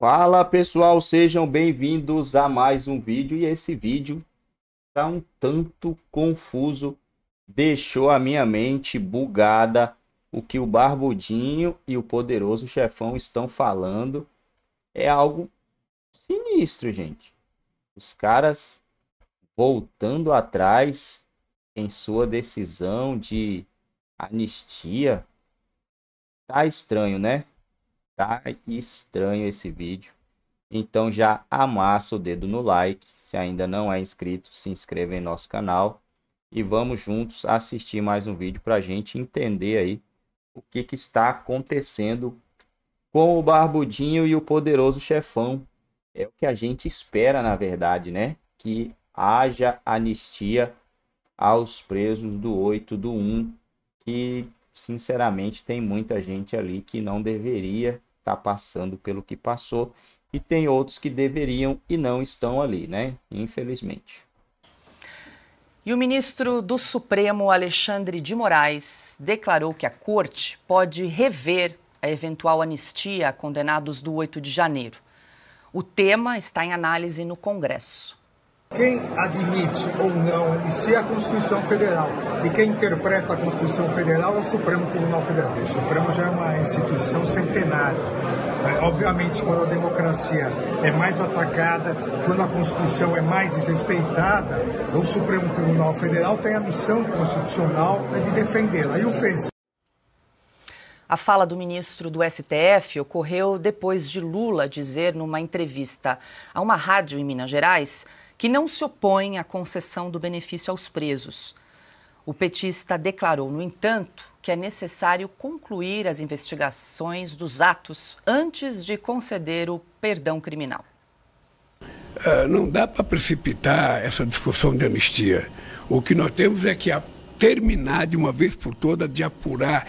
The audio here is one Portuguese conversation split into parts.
Fala pessoal, sejam bem-vindos a mais um vídeo e esse vídeo tá um tanto confuso, deixou a minha mente bugada o que o Barbudinho e o poderoso chefão estão falando é algo sinistro, gente. Os caras voltando atrás em sua decisão de anistia. Tá estranho, né? Tá estranho esse vídeo. Então já amassa o dedo no like. Se ainda não é inscrito, se inscreva em nosso canal. E vamos juntos assistir mais um vídeo para a gente entender aí o que, que está acontecendo com o Barbudinho e o poderoso chefão. É o que a gente espera, na verdade, né? Que haja anistia aos presos do 8, do 1, que sinceramente tem muita gente ali que não deveria está passando pelo que passou e tem outros que deveriam e não estão ali, né? Infelizmente. E o ministro do Supremo, Alexandre de Moraes, declarou que a corte pode rever a eventual anistia a condenados do 8 de janeiro. O tema está em análise no Congresso. Quem admite ou não, e se é a Constituição Federal, e quem interpreta a Constituição Federal é o Supremo Tribunal Federal. O Supremo já é uma instituição centenária. É, obviamente, quando a democracia é mais atacada, quando a Constituição é mais desrespeitada, o Supremo Tribunal Federal tem a missão constitucional de defendê-la, e o fez. A fala do ministro do STF ocorreu depois de Lula dizer numa entrevista a uma rádio em Minas Gerais que não se opõe à concessão do benefício aos presos. O petista declarou, no entanto, que é necessário concluir as investigações dos atos antes de conceder o perdão criminal. Ah, não dá para precipitar essa discussão de anistia. O que nós temos é que a terminar de uma vez por toda de apurar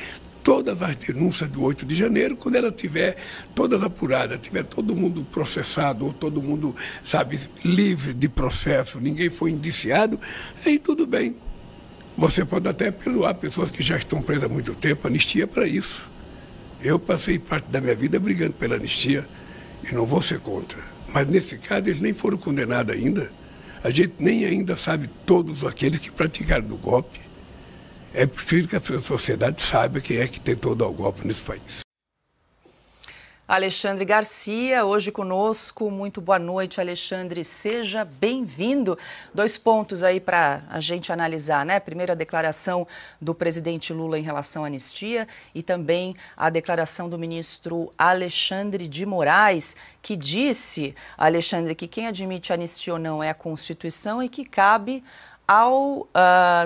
todas as denúncias do 8 de janeiro, quando ela tiver todas apuradas, tiver todo mundo processado, ou todo mundo, sabe, livre de processo, ninguém foi indiciado, aí tudo bem. Você pode até perdoar pessoas que já estão presas há muito tempo, anistia é para isso. Eu passei parte da minha vida brigando pela anistia e não vou ser contra. Mas nesse caso eles nem foram condenados ainda. A gente nem ainda sabe todos aqueles que praticaram o golpe. É preciso que a sociedade saiba quem é que tentou dar o golpe nesse país. Alexandre Garcia, hoje conosco. Muito boa noite, Alexandre. Seja bem-vindo. Dois pontos aí para a gente analisar, né? Primeiro, a declaração do presidente Lula em relação à anistia e também a declaração do ministro Alexandre de Moraes, que disse, Alexandre, que quem admite anistia ou não é a Constituição e que cabe ao uh,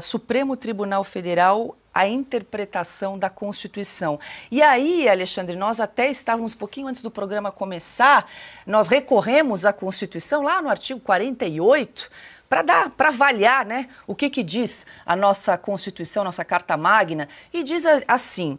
Supremo Tribunal Federal a interpretação da Constituição. E aí, Alexandre, nós até estávamos, um pouquinho antes do programa começar, nós recorremos à Constituição, lá no artigo 48, para dar, para avaliar, né, o que que diz a nossa Constituição, nossa Carta Magna, e diz assim: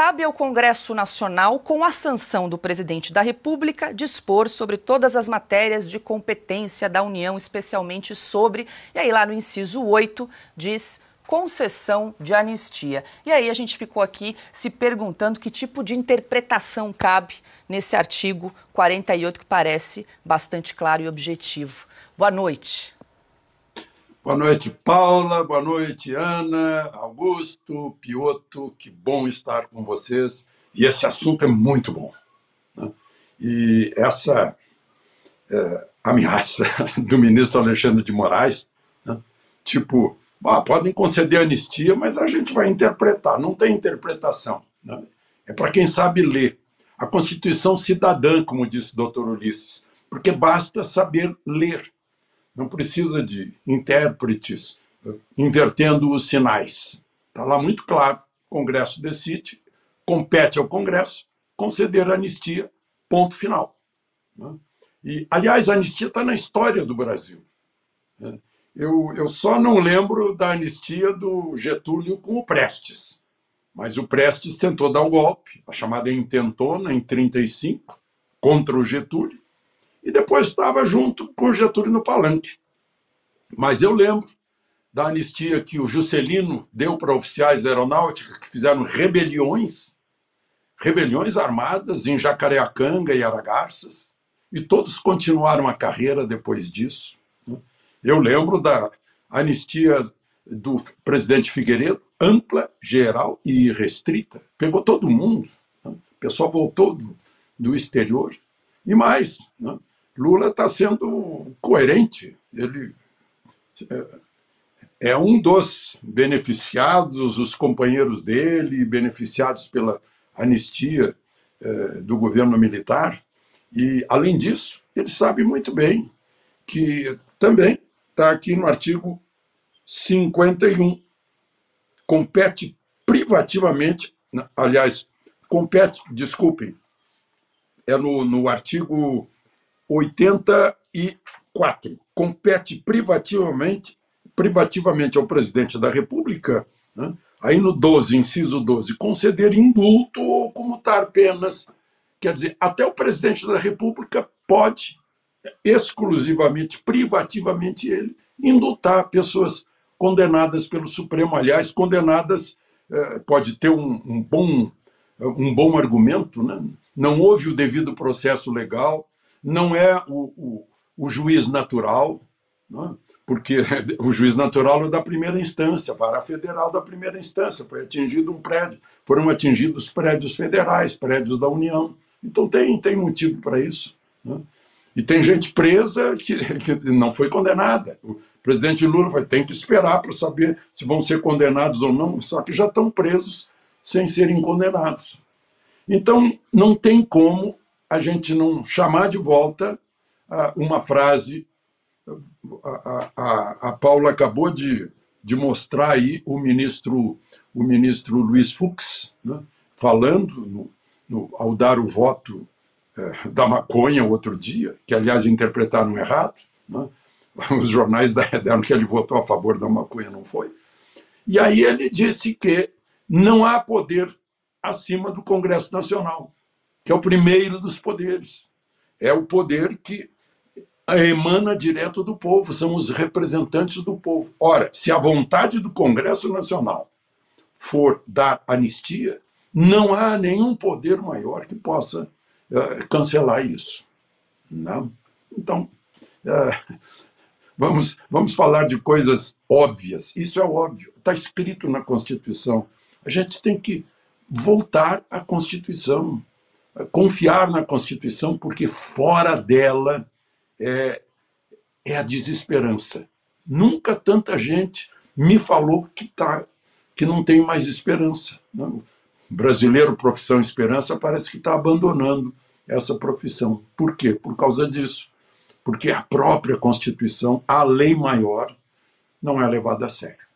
Cabe ao Congresso Nacional, com a sanção do presidente da República, dispor sobre todas as matérias de competência da União, especialmente sobre, e aí lá no inciso 8 diz concessão de anistia. E aí a gente ficou aqui se perguntando que tipo de interpretação cabe nesse artigo 48 que parece bastante claro e objetivo. Boa noite. Boa noite, Paula. Boa noite, Ana, Augusto, Pioto. Que bom estar com vocês. E esse assunto é muito bom. Né? E essa é, ameaça do ministro Alexandre de Moraes, né? tipo, ah, podem conceder anistia, mas a gente vai interpretar. Não tem interpretação. Né? É para quem sabe ler. A Constituição cidadã, como disse o doutor Ulisses, porque basta saber ler não precisa de intérpretes eh, invertendo os sinais. Está lá muito claro: o Congresso decide, compete ao Congresso conceder anistia, ponto final. Né? E, aliás, a anistia está na história do Brasil. Né? Eu, eu só não lembro da anistia do Getúlio com o Prestes. Mas o Prestes tentou dar o golpe, a chamada intentona, né, em 35, contra o Getúlio e depois estava junto com Getúlio no palanque. Mas eu lembro da anistia que o Juscelino deu para oficiais da aeronáutica que fizeram rebeliões, rebeliões armadas em Jacareacanga e Aragarças, e todos continuaram a carreira depois disso. Né? Eu lembro da anistia do presidente Figueiredo, ampla, geral e irrestrita. Pegou todo mundo. Né? O pessoal voltou do, do exterior. E mais, né? Lula está sendo coerente. Ele é, é um dos beneficiados, os companheiros dele, beneficiados pela anistia é, do governo militar. E, além disso, ele sabe muito bem que também está aqui no artigo 51. Compete privativamente, aliás, compete, desculpem, é no, no artigo 84. Compete privativamente, privativamente ao presidente da República, né? aí no 12, inciso 12, conceder indulto ou comutar penas. Quer dizer, até o presidente da República pode, exclusivamente, privativamente, ele, indultar pessoas condenadas pelo Supremo. Aliás, condenadas eh, pode ter um, um, bom, um bom argumento, né? não houve o devido processo legal, não é o, o, o juiz natural, né? porque o juiz natural é da primeira instância, vara federal da primeira instância, foi atingido um prédio, foram atingidos prédios federais, prédios da União. Então tem, tem motivo para isso. Né? E tem gente presa que, que, não foi condenada. O presidente Lula vai ter que esperar para saber se vão ser condenados ou não, só que já estão presos sem serem condenados. Então, não tem como a gente não chamar de volta ah, uma frase. A, a, a Paula acabou de, de mostrar aí o ministro, o ministro Luiz Fux né, falando no, no, ao dar o voto é, da maconha outro dia, que aliás interpretaram errado. Né, os jornais deram que ele votou a favor da maconha, não foi. E aí ele disse que não há poder acima do Congresso Nacional que é o primeiro dos poderes. É o poder que emana direto do povo, são os representantes do povo. Ora, se a vontade do Congresso Nacional for dar anistia, não há nenhum poder maior que possa uh, cancelar isso. Não? Né? Então, uh, vamos, vamos falar de coisas óbvias. Isso é óbvio, está escrito na Constituição. A gente tem que voltar à Constituição, confiar na Constituição, porque fora dela é, é a desesperança. Nunca tanta gente me falou que, tá, que não tem mais esperança. Não. Né? Brasileiro, profissão esperança, parece que está abandonando essa profissão. Por quê? Por causa disso. Porque a própria Constituição, a lei maior, não é levada a sério.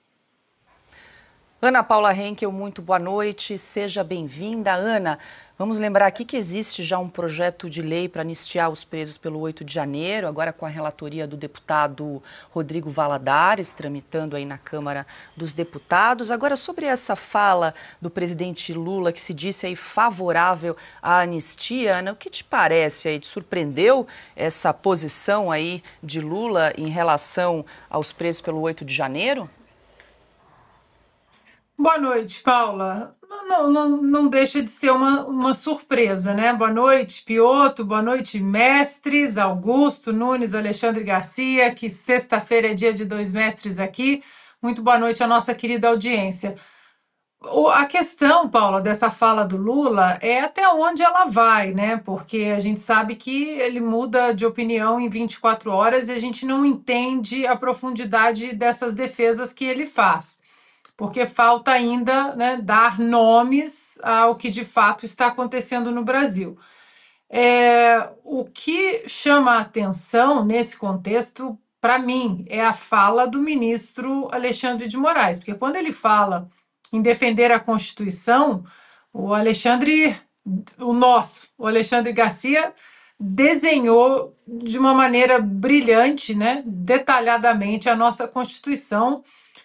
Ana Paula Henkel, muito boa noite, seja bem-vinda. Ana, vamos lembrar aqui que existe já um projeto de lei para anistiar os presos pelo 8 de janeiro, agora com a relatoria do deputado Rodrigo Valadares, tramitando aí na Câmara dos Deputados. Agora, sobre essa fala do presidente Lula, que se disse aí favorável à anistia, Ana, o que te parece aí? Te surpreendeu essa posição aí de Lula em relação aos presos pelo 8 de janeiro? Boa noite, Paula. Não, não, não deixa de ser uma, uma surpresa, né? Boa noite, Pioto. Boa noite, mestres. Augusto, Nunes, Alexandre Garcia, que sexta-feira é dia de dois mestres aqui. Muito boa noite à nossa querida audiência. O, a questão, Paula, dessa fala do Lula é até onde ela vai, né? Porque a gente sabe que ele muda de opinião em 24 horas e a gente não entende a profundidade dessas defesas que ele faz porque falta ainda né, dar nomes ao que de fato está acontecendo no Brasil. É, o que chama a atenção nesse contexto, para mim, é a fala do ministro Alexandre de Moraes, porque quando ele fala em defender a Constituição, o Alexandre, o nosso, o Alexandre Garcia, desenhou de uma maneira brilhante, né, detalhadamente, a nossa Constituição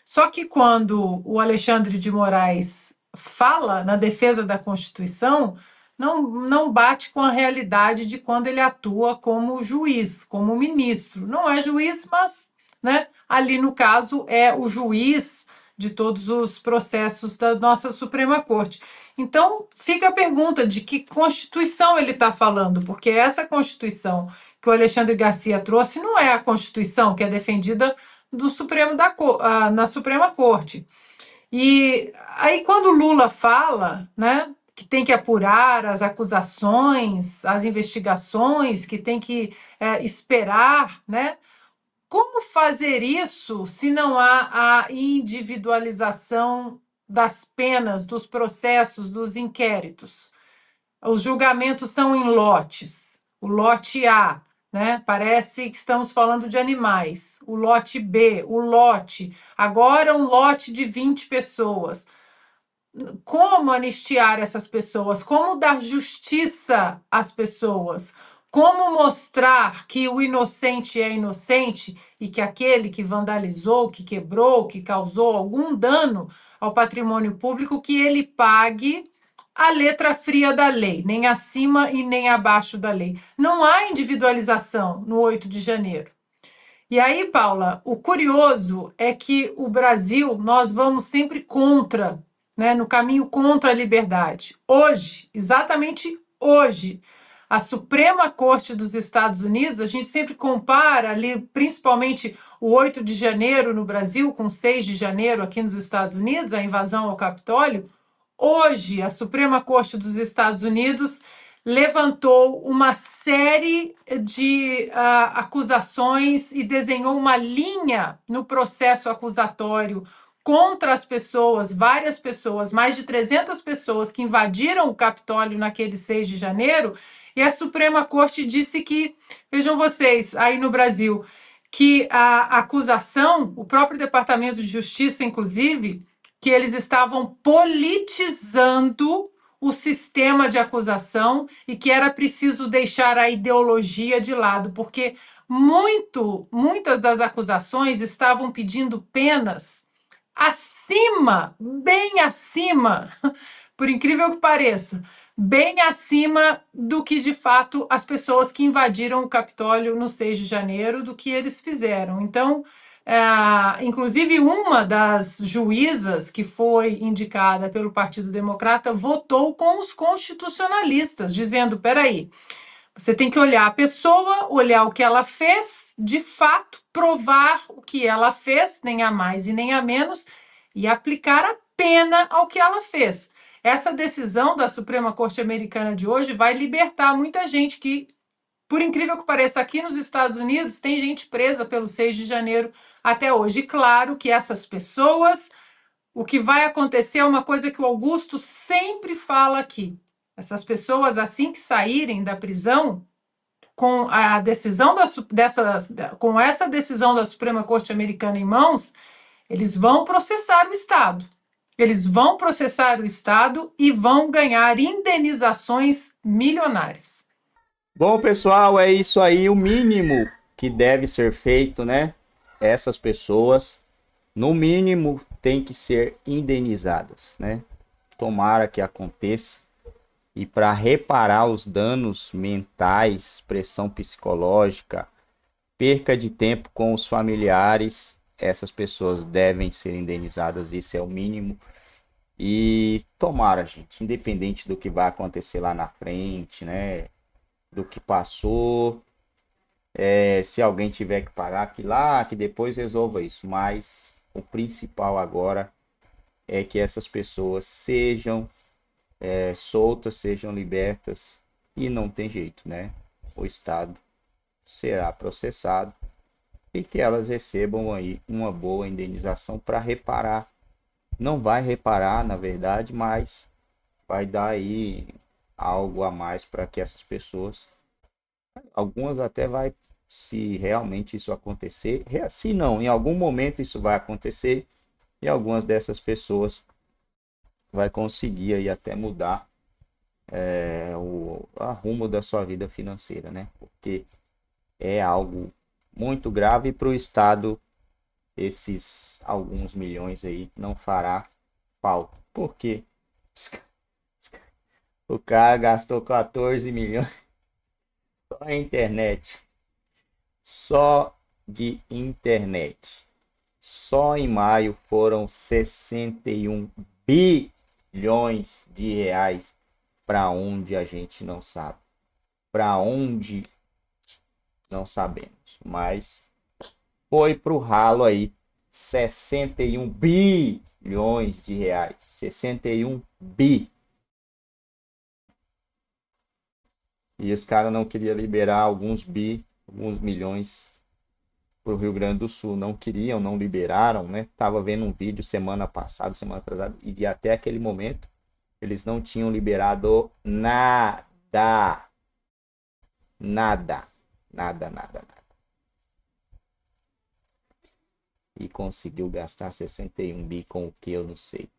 só que quando o Alexandre de Moraes fala na defesa da Constituição, não, não bate com a realidade de quando ele atua como juiz, como ministro. Não é juiz, mas né, ali no caso é o juiz de todos os processos da nossa Suprema Corte. Então, fica a pergunta de que Constituição ele está falando, porque essa Constituição que o Alexandre Garcia trouxe não é a Constituição que é defendida do Supremo da na Suprema Corte. E aí quando Lula fala, né, que tem que apurar as acusações, as investigações, que tem que é, esperar, né? Como fazer isso se não há a individualização das penas, dos processos, dos inquéritos? Os julgamentos são em lotes. O lote A né? Parece que estamos falando de animais. O lote B, o lote, agora um lote de 20 pessoas. Como anistiar essas pessoas? Como dar justiça às pessoas? Como mostrar que o inocente é inocente e que aquele que vandalizou, que quebrou, que causou algum dano ao patrimônio público, que ele pague a letra fria da lei, nem acima e nem abaixo da lei. Não há individualização no 8 de janeiro. E aí, Paula, o curioso é que o Brasil, nós vamos sempre contra, né, no caminho contra a liberdade. Hoje, exatamente hoje, a Suprema Corte dos Estados Unidos, a gente sempre compara ali, principalmente o 8 de janeiro no Brasil com 6 de janeiro aqui nos Estados Unidos, a invasão ao Capitólio, Hoje, a Suprema Corte dos Estados Unidos levantou uma série de uh, acusações e desenhou uma linha no processo acusatório contra as pessoas, várias pessoas, mais de 300 pessoas que invadiram o Capitólio naquele 6 de janeiro, e a Suprema Corte disse que, vejam vocês, aí no Brasil, que a acusação, o próprio Departamento de Justiça, inclusive, que eles estavam politizando o sistema de acusação e que era preciso deixar a ideologia de lado, porque muito, muitas das acusações estavam pedindo penas acima, bem acima, por incrível que pareça, bem acima do que de fato as pessoas que invadiram o Capitólio no 6 de janeiro, do que eles fizeram. Então, é, inclusive, uma das juízas que foi indicada pelo Partido Democrata votou com os constitucionalistas, dizendo: peraí, você tem que olhar a pessoa, olhar o que ela fez, de fato, provar o que ela fez, nem a mais e nem a menos, e aplicar a pena ao que ela fez. Essa decisão da Suprema Corte Americana de hoje vai libertar muita gente que, por incrível que pareça, aqui nos Estados Unidos tem gente presa pelo 6 de janeiro até hoje. E claro que essas pessoas, o que vai acontecer é uma coisa que o Augusto sempre fala aqui. Essas pessoas, assim que saírem da prisão, com a decisão da, dessa, com essa decisão da Suprema Corte Americana em mãos, eles vão processar o Estado. Eles vão processar o Estado e vão ganhar indenizações milionárias. Bom, pessoal, é isso aí, o mínimo que deve ser feito, né? essas pessoas, no mínimo, têm que ser indenizadas, né? Tomara que aconteça. E para reparar os danos mentais, pressão psicológica, perca de tempo com os familiares, essas pessoas devem ser indenizadas, isso é o mínimo. E tomara, gente, independente do que vai acontecer lá na frente, né? Do que passou, é, se alguém tiver que parar aqui lá, que depois resolva isso. Mas o principal agora é que essas pessoas sejam é, soltas, sejam libertas e não tem jeito, né? O Estado será processado e que elas recebam aí uma boa indenização para reparar. Não vai reparar, na verdade, mas vai dar aí algo a mais para que essas pessoas Algumas até vai, se realmente isso acontecer, se não, em algum momento isso vai acontecer e algumas dessas pessoas vai conseguir aí até mudar é, o rumo da sua vida financeira, né? Porque é algo muito grave para o Estado. Esses alguns milhões aí não fará falta. Porque o cara gastou 14 milhões só a internet. Só de internet. Só em maio foram 61 bilhões de reais para onde a gente não sabe. Para onde não sabemos, mas foi para o ralo aí 61 bilhões de reais. 61 bi E esse cara não queria liberar alguns bi, alguns milhões para o Rio Grande do Sul. Não queriam, não liberaram, né? Tava vendo um vídeo semana passada, semana atrasada, e até aquele momento eles não tinham liberado nada. Nada. Nada, nada, nada. E conseguiu gastar 61 bi com o que eu não sei.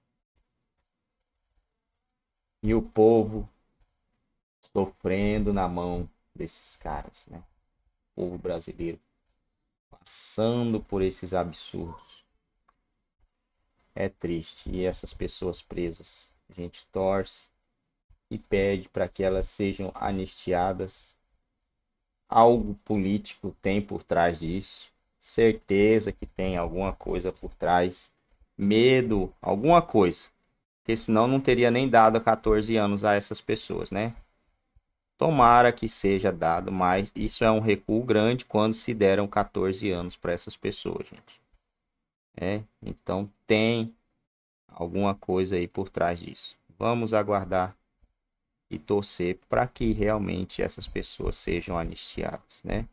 E o povo sofrendo na mão desses caras, né? O povo brasileiro passando por esses absurdos. É triste. E essas pessoas presas, a gente torce e pede para que elas sejam anistiadas. Algo político tem por trás disso. Certeza que tem alguma coisa por trás. Medo, alguma coisa. Porque senão não teria nem dado 14 anos a essas pessoas, né? Tomara que seja dado, mas isso é um recuo grande quando se deram 14 anos para essas pessoas, gente. É, então tem alguma coisa aí por trás disso. Vamos aguardar e torcer para que realmente essas pessoas sejam anistiadas, né?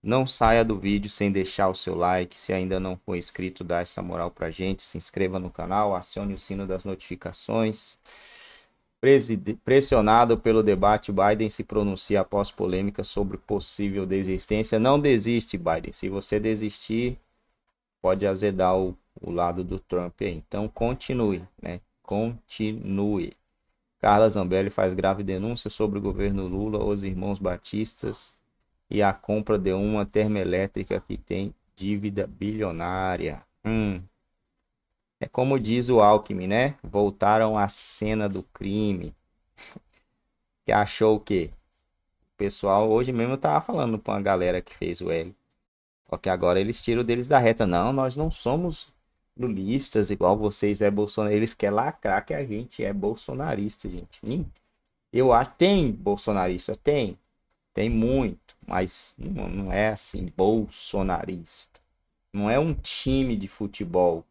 Não saia do vídeo sem deixar o seu like. Se ainda não for inscrito, dá essa moral para gente. Se inscreva no canal, acione o sino das notificações pressionado pelo debate, Biden se pronuncia após polêmica sobre possível desistência. Não desiste, Biden. Se você desistir, pode azedar o, o lado do Trump aí. Então continue, né? Continue. Carla Zambelli faz grave denúncia sobre o governo Lula, os irmãos Batistas e a compra de uma termoelétrica que tem dívida bilionária. Hum, é como diz o Alckmin, né? Voltaram à cena do crime. Que achou o quê? O pessoal hoje mesmo tava tá falando com a galera que fez o L. Só que agora eles tiram deles da reta. Não, nós não somos lulistas igual vocês é bolsonaro. Eles querem lacrar que a gente é bolsonarista, gente. Eu acho tem bolsonarista, tem. Tem muito, mas não é assim, bolsonarista. Não é um time de futebol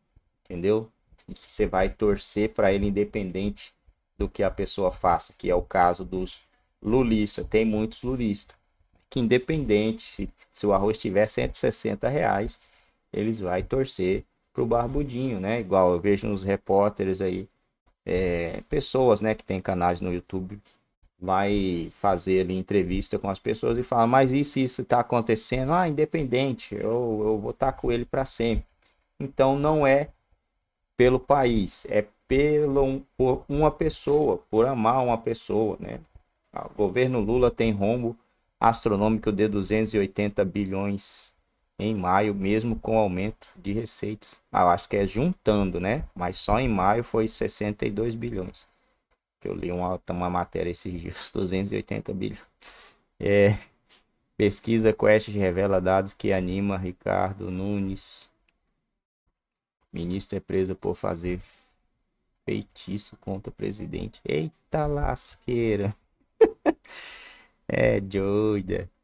entendeu? E que você vai torcer para ele independente do que a pessoa faça, que é o caso dos lulistas. Tem muitos lulistas que independente se, o arroz tiver 160 reais, eles vai torcer pro barbudinho, né? Igual eu vejo uns repórteres aí, é, pessoas, né, que tem canais no YouTube, vai fazer ali entrevista com as pessoas e fala, mas e se isso está acontecendo? Ah, independente, eu, eu vou estar tá com ele para sempre. Então não é pelo país, é pelo, por uma pessoa, por amar uma pessoa, né? Ah, o governo Lula tem rombo astronômico de 280 bilhões em maio, mesmo com aumento de receitas. Ah, acho que é juntando, né? Mas só em maio foi 62 bilhões. Que eu li uma, uma matéria esses dias, 280 bilhões. É, pesquisa Quest revela dados que anima Ricardo Nunes Ministro é preso por fazer feitiço contra o presidente. Eita lasqueira. é doida.